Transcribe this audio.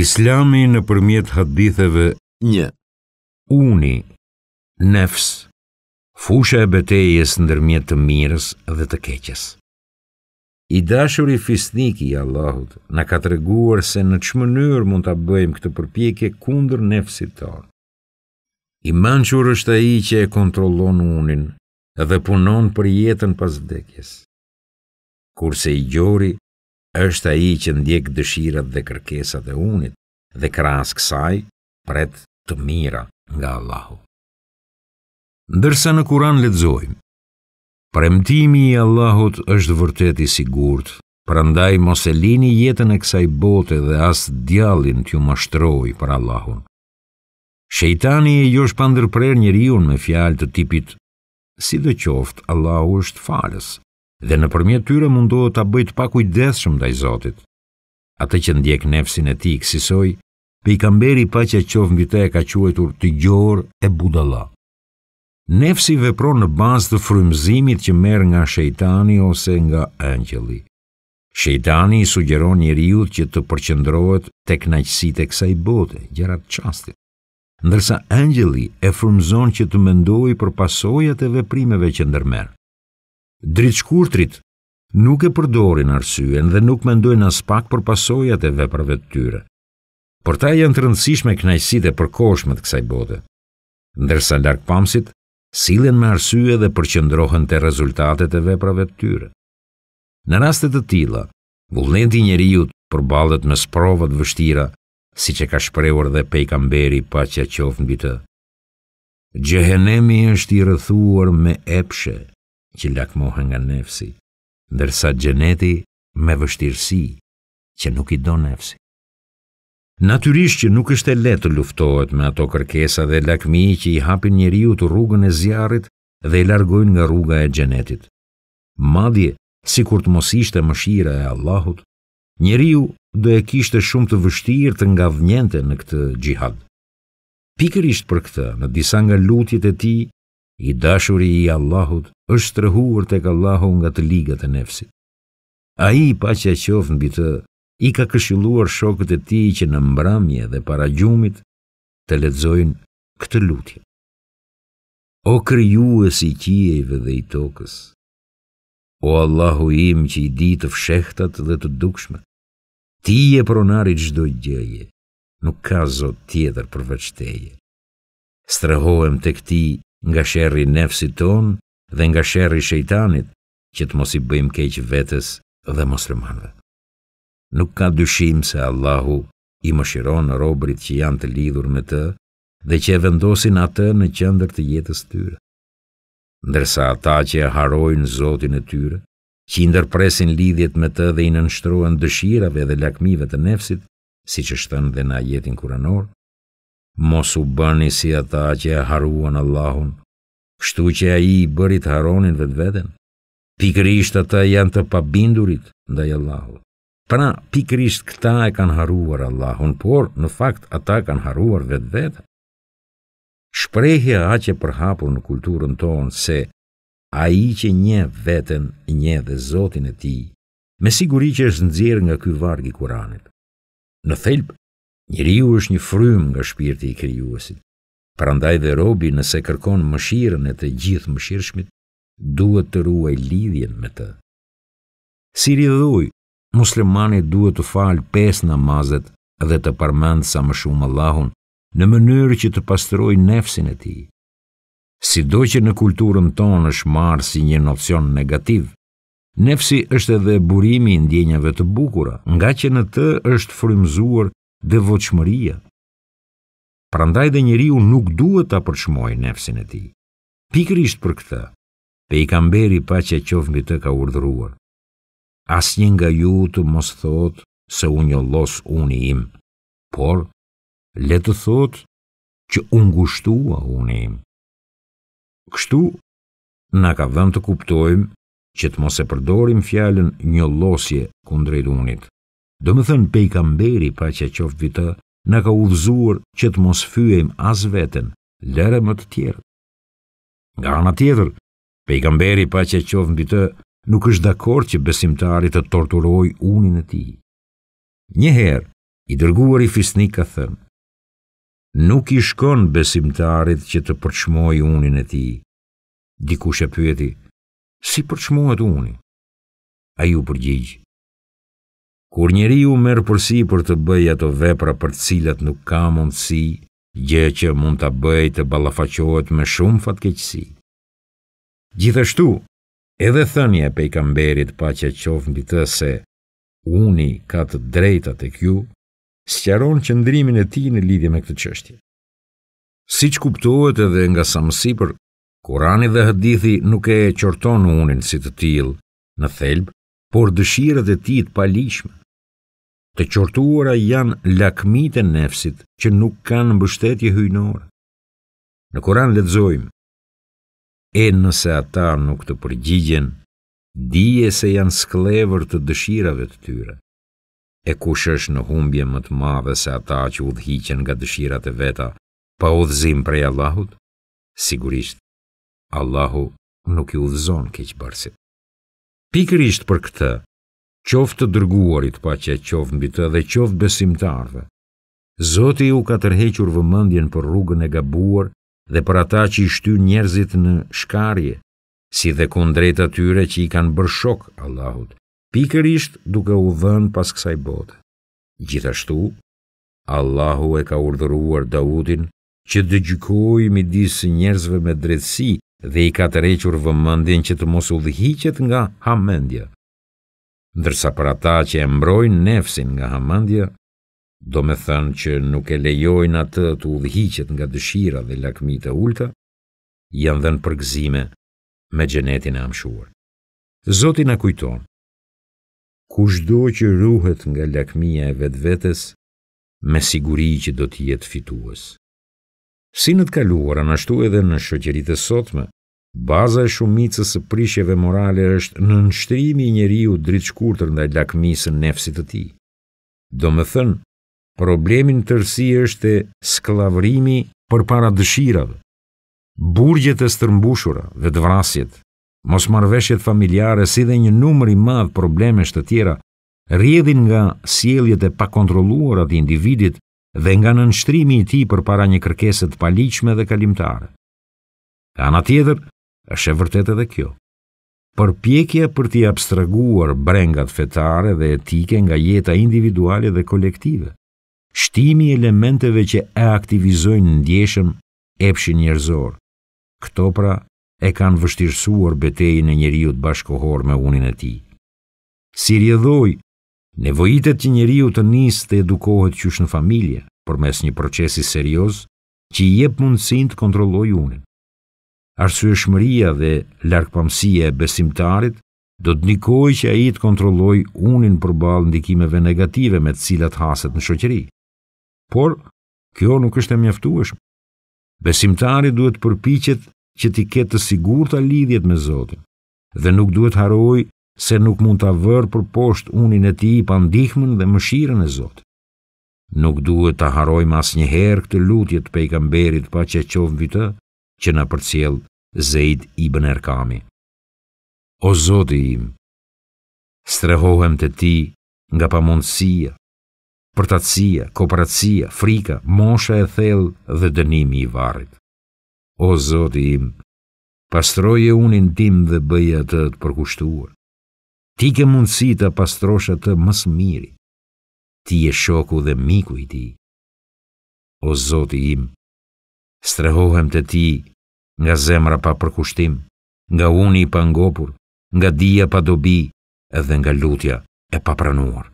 Islami në përmjet haditheve një, uni, nefs, fusha e betejes në dërmjet të mirës dhe të keqes. I dashur i fisniki i Allahut në ka të reguar se në që mënyrë mund të bëjmë këtë përpjekje kundër nefsit të I manqur është a i që e kontrolon unin dhe punon për jetën pas vdekjes. Kurse i gjori, është a i që ndjek dëshirat dhe kërkesat e unit dhe kras kësaj pret të mira nga Allahu. Ndërsa në kuran ledzojmë, premtimi i Allahut është vërtet i sigurt, prandaj mos e lini jetën e kësaj bote dhe as djallin t'ju mashtroj për Allahun. Shejtani e josh pandërprer njeriun me fjalë të tipit si dhe qoftë Allahu është falës, dhe në përmjet tyre mundohet të bëjt pa kujdes shumë daj Zotit. Ate që ndjek nefsin e ti i kësisoj, pe i kamberi pa që qovë mbite e ka quajtur të gjorë e budala. Nefsi vepron në bazë të frymëzimit që merë nga shejtani ose nga angjeli. Shejtani i sugjeron një riut që të përqendrohet të knajqësit e kësaj bote, gjerat qastit. Ndërsa angjeli e frumzon që të mendoj për pasojat e veprimeve që ndërmerë. Dritshkurtrit nuk e përdorin arsyen dhe nuk mendojnë as pak për pasojat e veprave të tyre. Por ta janë të rëndësishme kënaqësitë e përkohshme të kësaj bote. Ndërsa darkpamsit sillen me arsye dhe përqendrohen te rezultatet e veprave të tyre. Në raste të tilla, vullneti i njeriu përballet me sprovat vështira, siç e ka shprehur dhe pejgamberi paqja qof mbi të. Gjehenemi është i rrethuar me epshe që lakmohën nga nefsi, ndërsa gjeneti me vështirësi që nuk i do nefsi. Natyrisht që nuk është e letë luftohet me ato kërkesa dhe lakmi që i hapin njeriu të rrugën e zjarit dhe i largojnë nga rruga e gjenetit. Madje, si kur të mos ishte mëshira e Allahut, njeriu dhe e kishte shumë të vështirë të nga vnjente në këtë gjihad. Pikërisht për këtë, në disa nga lutjet e ti, i dashuri i Allahut është strehuar tek Allahu nga të ligat e nefsit. Ai pa qe qof mbi të, i ka këshilluar shokët e tij që në mbrëmje dhe para gjumit të ledzojnë këtë lutje. O krijues i qiejve dhe i tokës. O Allahu im që i di të fshehtat dhe të dukshme, Ti je pronarit i çdo gjëje. Nuk ka zot tjetër përveçteje. Strehohem tek ti nga shërri nefsi ton dhe nga shërri shejtanit, që të mos i bëjmë keqë vetës dhe moslemanve. Nuk ka dyshim se Allahu i më shiron në robrit që janë të lidhur me të dhe që e vendosin atë në qëndër të jetës tyre. Ndërsa ata që e harojnë zotin e tyre, që i ndërpresin lidhjet me të dhe i nënështruen dëshirave dhe lakmive të nefsit, si që shtënë dhe na jetin kuranorë, Mos u bëni si ata që e haruan Allahun, kështu që a i bërit haronin vetë vetën, pikrisht ata janë të pabindurit ndaj Allahut. Pra, pikrisht këta e kanë haruar Allahun, por në fakt ata kanë haruar vetë vetën. Shprejhja a që përhapur në kulturën tonë se a i që një vetën një dhe zotin e ti, me siguri që është nëzirë nga këj vargi kuranit. Në thelpë, riu është një frymë nga shpirti i krijuesit. Prandaj dhe robi nëse kërkon mëshirën e të gjithë mëshirshmit, duhet të ruaj lidhjen me të. Si ridhuj, muslimani duhet të falë pes namazet dhe të përmendë sa më shumë Allahun në mënyrë që të pastroj nefsin e ti. Si do që në kulturën tonë është marë si një nocion negativ, nefsi është edhe burimi i ndjenjave të bukura, nga që në të është frymëzuar dhe voqëmëria. Prandaj dhe njeriu nuk duhet ta përçmoj nefsin e tij. Pikërisht për këtë, pe i kamberi pa që qovë mbi të ka urdhruar. As një nga ju të mos thot se unë një los unë im, por le të thot që unë gushtua unë im. Kështu, na ka vënë të kuptojmë që të mos e përdorim fjallën një losje kundrejt unit. Do më thënë pejkamberi pa që qoftë vitë, në ka urzuar që të mos fyëjmë as vetën, lërë më të tjerë. Nga anë tjetër, pejkamberi pa që qoftë vitë, nuk është dakor që besimtari të torturoj unin e ti. Njëherë, i dërguar i fisni ka thënë, nuk i shkon besimtarit që të përçmoj unin e ti. Dikush e pyeti, si përçmojt unin? A ju përgjigjë, Kur njeri u merë përsi për të bëj ato vepra për cilat nuk ka mundësi, gjë që mund të bëj të balafachohet me shumë fatkeqësi. Gjithashtu, edhe thënje e kamberit pa që qofë mbi të se uni ka të drejta të kju, sëqaron qëndrimin e ti në lidhje me këtë qështje. Si që kuptohet edhe nga samësipër, Kurani dhe hadithi nuk e qorton unin si të tilë në thelbë, por dëshirët e ti të palishme të qortuara janë lakmit e nefsit që nuk kanë mbështetje hyjnore. Në Koran lexojmë: "E nëse ata nuk të përgjigjen, dije se janë sklever të dëshirave të tyre. E kush është në humbje më të madhe se ata që udhhiqen nga dëshirat e veta pa udhëzim prej Allahut? Sigurisht, Allahu nuk i udhëzon keqbërësit." Pikërisht për këtë, qoftë të dërguarit pa që qoftë mbi të dhe qoftë besimtarve. Zoti u ka tërhequr vëmëndjen për rrugën e gabuar dhe për ata që i shtyr njerëzit në shkarje, si dhe kundrejt atyre që i kanë bërë shok Allahut, pikërisht duke u dhënë pas kësaj bote. Gjithashtu, Allahu e ka urdhëruar Daudin që të gjykojë midis njerëzve me drejtësi dhe i ka tërhequr vëmendjen që të mos u dhiqet nga hamendja ndërsa për ata që e mbrojnë nefsin nga hamandja, do me thënë që nuk e lejojnë atë të udhihqet nga dëshira dhe lakmi të ulta, janë dhe në përgzime me gjenetin e amshuar. Zotin a kujton, kush do që ruhet nga lakmija e vetë vetës, me siguri që do t'jetë fituës. Si në të anashtu edhe në shëqerit e sotme, Baza e shumicës së prishjeve morale është në nështrimi i njeriu dritë shkurtër nda i lakmisë në të ti. Do më thënë, problemin të rësi është e sklavrimi për para dëshirave, burgjet e stërmbushura dhe dëvrasjet, mos marveshjet familjare si dhe një numër i madhë probleme të tjera, rjedhin nga sieljet e pakontroluar atë individit dhe nga në nështrimi i ti për para një kërkeset paliqme dhe kalimtare. Ka në është e vërtet edhe kjo. Për pjekja për t'i abstraguar brengat fetare dhe etike nga jeta individuale dhe kolektive, shtimi elementeve që e aktivizojnë në ndjeshëm epshin njerëzor. Këto pra e kanë vështirësuar beteji e njeriut bashkohor me unin e ti. Si rjedhoj, nevojitet që njeriut të njësë të edukohet qysh në familje, për mes një procesi serios, që i jep mundësin të kontrolloj unin arsueshmëria dhe larkpamësia e besimtarit, do të nikoj që a i të kontrolloj unin për balë ndikimeve negative me të cilat haset në shoqëri. Por, kjo nuk është e mjaftueshme. Besimtari duhet përpichet që ti ketë të sigur të lidhjet me Zotin, dhe nuk duhet haroj se nuk mund të avër për poshtë unin e ti i pandihmën dhe mëshiren e Zotin. Nuk duhet të haroj mas njëherë këtë lutje të pejkamberit pa që qovë vitë, që na përcjell Zeid ibn Erkam. O Zoti im, strehohem te ti nga pamundësia, përtatsia, kooperacia, frika, mosha e thellë dhe dënimi i varrit. O Zoti im, pastroje unin tim dhe bëj atë të përkushtuar. Ti ke mundësi të pastrosh atë më së miri. Ti je shoku dhe miku i tij. O Zoti im, strehohem të ti nga zemra pa përkushtim, nga uni i pa ngopur, nga dia pa dobi edhe nga lutja e pa pranuar.